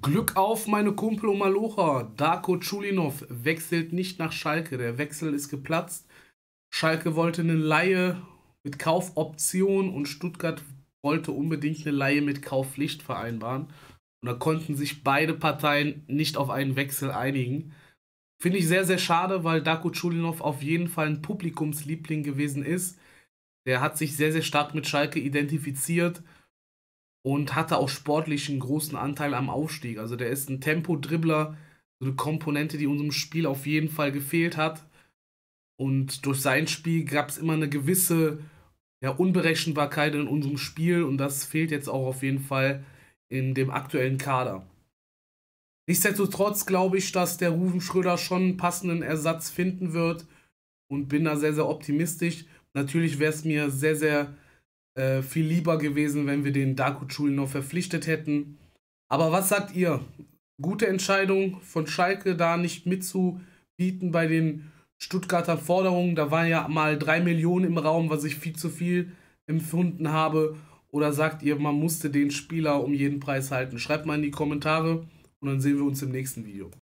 Glück auf, meine Kumpel und Malocha. Darko Chulinov wechselt nicht nach Schalke. Der Wechsel ist geplatzt. Schalke wollte eine Laie mit Kaufoption und Stuttgart wollte unbedingt eine Laie mit Kaufpflicht vereinbaren. Und da konnten sich beide Parteien nicht auf einen Wechsel einigen. Finde ich sehr, sehr schade, weil Darko Chulinov auf jeden Fall ein Publikumsliebling gewesen ist. Der hat sich sehr, sehr stark mit Schalke identifiziert und hatte auch sportlich einen großen Anteil am Aufstieg. Also der ist ein Tempo-Dribbler, so eine Komponente, die unserem Spiel auf jeden Fall gefehlt hat. Und durch sein Spiel gab es immer eine gewisse ja, Unberechenbarkeit in unserem Spiel und das fehlt jetzt auch auf jeden Fall in dem aktuellen Kader. Nichtsdestotrotz glaube ich, dass der Ruven Schröder schon einen passenden Ersatz finden wird und bin da sehr, sehr optimistisch. Natürlich wäre es mir sehr, sehr äh, viel lieber gewesen, wenn wir den Darko Chul noch verpflichtet hätten. Aber was sagt ihr? Gute Entscheidung von Schalke, da nicht mitzubieten bei den Stuttgarter Forderungen. Da waren ja mal drei Millionen im Raum, was ich viel zu viel empfunden habe. Oder sagt ihr, man musste den Spieler um jeden Preis halten? Schreibt mal in die Kommentare und dann sehen wir uns im nächsten Video.